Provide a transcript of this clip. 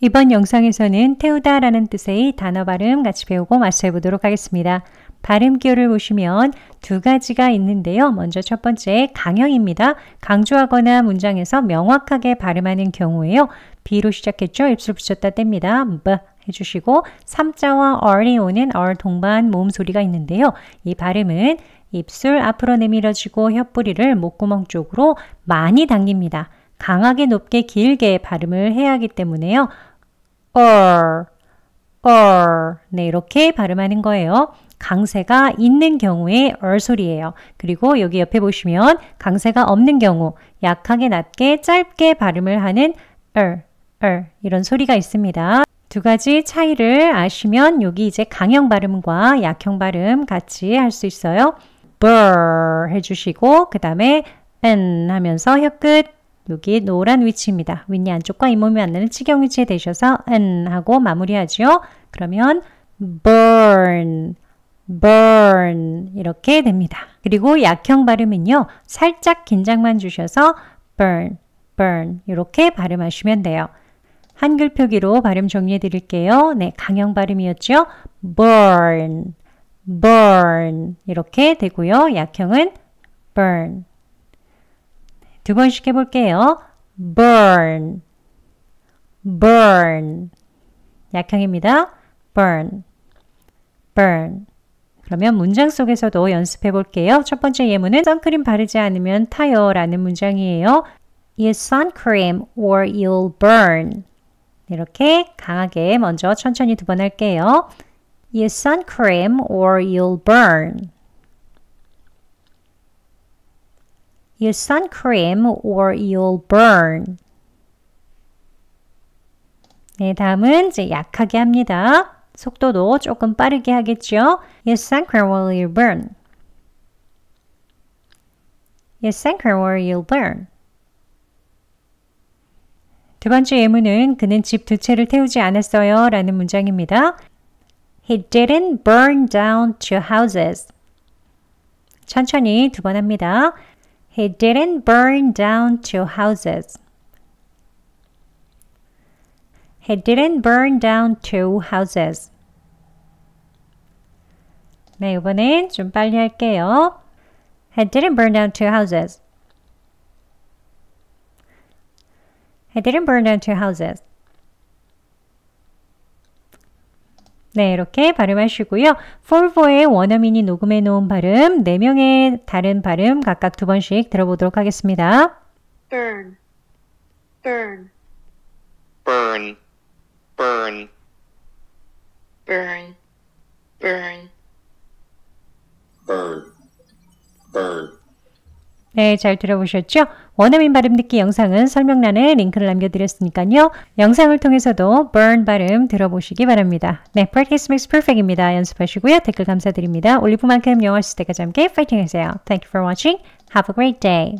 이번 영상에서는 태우다라는 뜻의 단어 발음 같이 배우고 마스해 보도록 하겠습니다. 발음 기호를 보시면 두 가지가 있는데요. 먼저 첫 번째 강형입니다. 강조하거나 문장에서 명확하게 발음하는 경우에요. B로 시작했죠. 입술 붙였다 뗍니다. B 해주시고 3자와 R이 오는 R 동반 모음 소리가 있는데요. 이 발음은 입술 앞으로 내밀어지고 혀뿌리를 목구멍 쪽으로 많이 당깁니다. 강하게 높게 길게 발음을 해야 하기 때문에요. or, or. 네, 이렇게 발음하는 거예요. 강세가 있는 경우에 얼 소리예요. 그리고 여기 옆에 보시면 강세가 없는 경우 약하게 낮게 짧게 발음을 하는 얼, er, 얼 er 이런 소리가 있습니다. 두 가지 차이를 아시면 여기 이제 강형 발음과 약형 발음 같이 할 수 있어요. burr 해주시고 그 다음에 n 하면서 혀끝 여기 노란 위치입니다. 윗니 안쪽과 잇몸이 만는 치경 위치에 대셔서 n 하고 마무리하지요. 그러면 burn, burn 이렇게 됩니다. 그리고 약형 발음은요. 살짝 긴장만 주셔서 burn, burn 이렇게 발음하시면 돼요. 한글 표기로 발음 정리해 드릴게요. 네, 강형 발음이었죠. burn, burn 이렇게 되고요. 약형은 burn, 두 번씩 해볼게요. burn, burn. 약형입니다. burn, burn. 그러면 문장 속에서도 연습해 볼게요. 첫 번째 예문은 선크림 바르지 않으면 타요 라는 문장이에요. Use suncream or you'll burn. 이렇게 강하게 먼저 천천히 두 번 할게요. Use suncream or you'll burn. use sun cream or you'll burn. 네, 다음은 이제 약하게 합니다. 속도도 조금 빠르게 하겠죠. Use sun cream or you'll burn. Use sun cream or you'll burn. 두 번째 예문은 그는 집 두 채를 태우지 않았어요 라는 문장입니다. He didn't burn down two houses. 천천히 두 번 합니다. He didn't burn down two houses. He didn't burn down two houses. 네, 이번엔 좀 빨리 할게요. He didn't burn down two houses. He didn't burn down two houses. 네, 이렇게 발음하시고요. 폴보의 원어민이 녹음해 놓은 발음, 4명의 다른 발음 각각 두 번씩 들어보도록 하겠습니다. burn, burn, burn, burn, burn, burn, burn, burn. 네, 잘 들어보셨죠? 원어민 발음 듣기 영상은 설명란에 링크를 남겨드렸으니까요. 영상을 통해서도 burn 발음 들어보시기 바랍니다. 네, practice makes perfect입니다. 연습하시고요. 댓글 감사드립니다. 올리브만큼 영어 시대가 함께 파이팅하세요. Thank you for watching. Have a great day.